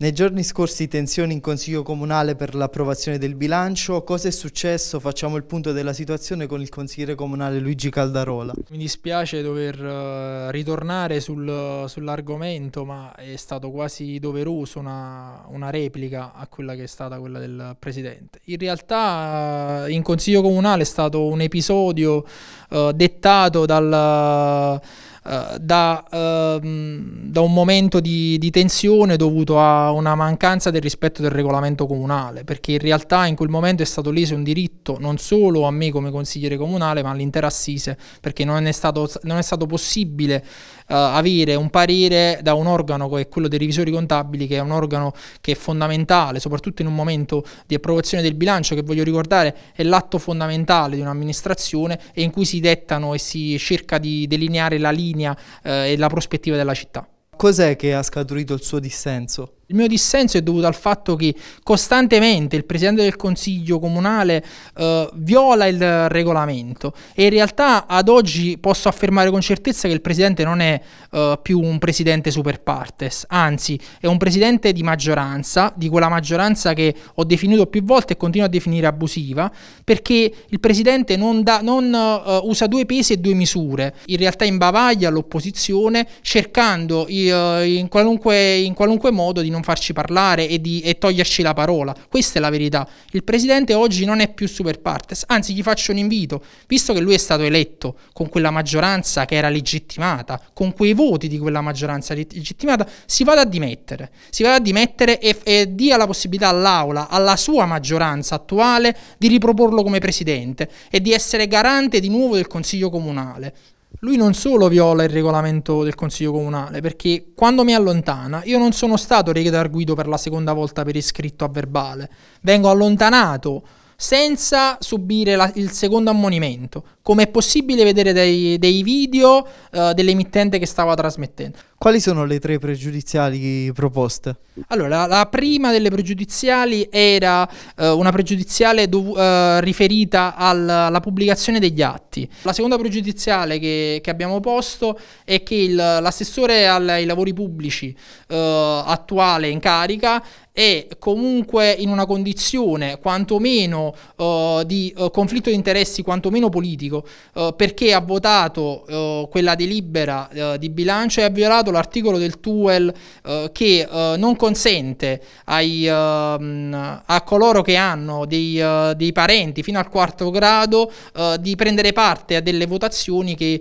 Nei giorni scorsi tensioni in Consiglio Comunale per l'approvazione del bilancio. Cosa è successo? Facciamo il punto della situazione con il consigliere comunale Luigi Caldarola. Mi dispiace dover eh, ritornare sul, sull'argomento, ma è stato quasi doveroso una, una, replica a quella che è stata quella del Presidente. In realtà eh, in Consiglio Comunale è stato un episodio uh, dettato dal eh, da, ehm, da, un momento di, di tensione dovuto a una mancanza del rispetto del regolamento comunale, perché in realtà in quel momento è stato leso un diritto non solo a me come consigliere comunale, ma all'intera assise, perché non è stato, non è stato possibile eh, avere un parere da un organo come quello dei revisori contabili, che è un organo che è fondamentale, soprattutto in un momento di approvazione del bilancio, che voglio ricordare è l'atto fondamentale di un'amministrazione e in cui si dettano e si cerca di delineare la linea eh, e la prospettiva della città. Cos'è che ha scaturito il suo dissenso? Il mio dissenso è dovuto al fatto che costantemente il presidente del consiglio comunale eh, viola il regolamento e in realtà ad oggi posso affermare con certezza che il presidente non è eh, più un presidente super partes, anzi è un presidente di maggioranza, di quella maggioranza che ho definito più volte e continuo a definire abusiva, perché il presidente non, da, non eh, usa due pesi e due misure, in realtà imbavaglia l'opposizione cercando eh, in qualunque, in qualunque modo di non non farci parlare e, di, e toglierci la parola. Questa è la verità. Il presidente oggi non è più super partes, anzi gli faccio un invito, visto che lui è stato eletto con quella maggioranza che era legittimata, con quei voti di quella maggioranza legittimata, si vada a dimettere, si vada a dimettere e, e dia la possibilità all'Aula, alla sua maggioranza attuale, di riproporlo come presidente e di essere garante di nuovo del Consiglio Comunale lui non solo viola il regolamento del Consiglio Comunale, perché quando mi allontana, io non sono stato redarguito per la seconda volta per iscritto a verbale, vengo allontanato senza subire la, il secondo ammonimento come è possibile vedere dei, dei video uh, dell'emittente che stava trasmettendo. Quali sono le tre pregiudiziali proposte? Allora, la, la prima delle pregiudiziali era uh, una pregiudiziale dov- uh, eh, riferita al, alla pubblicazione degli atti. La seconda pregiudiziale che, che abbiamo posto è che il, l'assessore ai lavori pubblici attuale in carica è comunque in una condizione quantomeno di conflitto di interessi, quantomeno politico votato, eh, perché ha votato eh, quella delibera eh, di bilancio e ha violato l'articolo del TUEL eh, che eh, non consente ai, ehm, a coloro che hanno dei, dei, parenti fino al quarto grado di prendere parte a delle votazioni che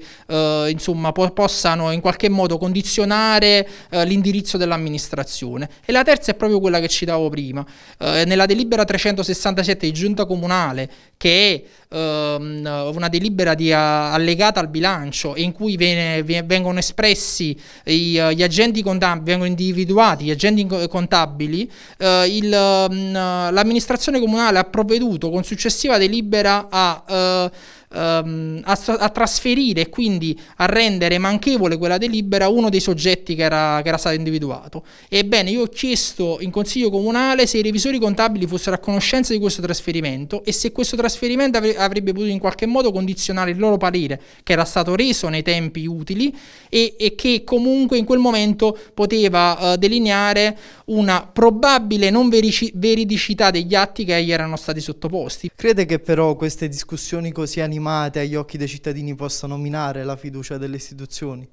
insomma, po- possano in qualche modo condizionare l'indirizzo dell'amministrazione. E la terza è proprio quella che citavo prima, nella delibera 367 di giunta comunale che è ehm, una delibera di, a, allegata al bilancio in cui viene, vengono espressi i, gli agenti contabili, vengono individuati gli agenti contabili, eh, il, mm, l'amministrazione comunale ha provveduto con successiva delibera a... Eh, um, a, a, trasferire e quindi a rendere manchevole quella delibera uno dei soggetti che era, che era stato individuato. Ebbene, io ho chiesto in consiglio comunale se i revisori contabili fossero a conoscenza di questo trasferimento e se questo trasferimento avrebbe potuto in qualche modo condizionare il loro parere, che era stato reso nei tempi utili e, e che comunque in quel momento poteva uh, delineare una probabile non verici- veridicità degli atti che gli erano stati sottoposti. Crede che però queste discussioni così animali animate agli occhi dei cittadini possano minare la fiducia delle istituzioni?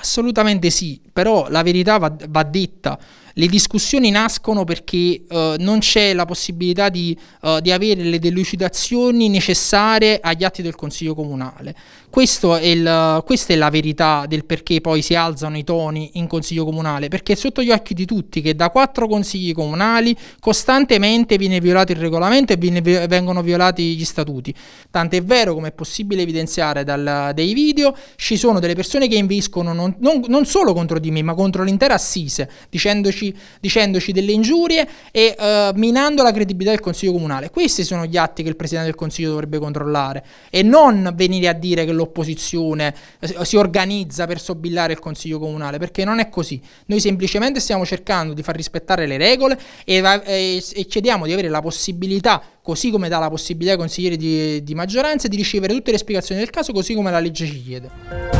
Assolutamente sì, però la verità va, va detta. Le discussioni nascono perché eh, non c'è la possibilità di, eh, di, avere le delucidazioni necessarie agli atti del Consiglio Comunale. È il, questa è la verità del perché poi si alzano i toni in Consiglio Comunale, perché è sotto gli occhi di tutti che da quattro Consigli Comunali costantemente viene violato il regolamento e viene, vengono violati gli statuti. Tant'è vero, come è possibile evidenziare dal, dei video, ci sono delle persone che inviscono non, non, non solo contro di me, ma contro l'intera assise, dicendoci dicendoci, delle ingiurie e eh, minando la credibilità del Consiglio Comunale. Questi sono gli atti che il Presidente del Consiglio dovrebbe controllare e non venire a dire che l'opposizione eh, si organizza per sobillare il Consiglio Comunale, perché non è così. Noi semplicemente stiamo cercando di far rispettare le regole e, e, e chiediamo di avere la possibilità così come dà la possibilità ai consiglieri di, di maggioranza di ricevere tutte le spiegazioni del caso, così come la legge ci chiede.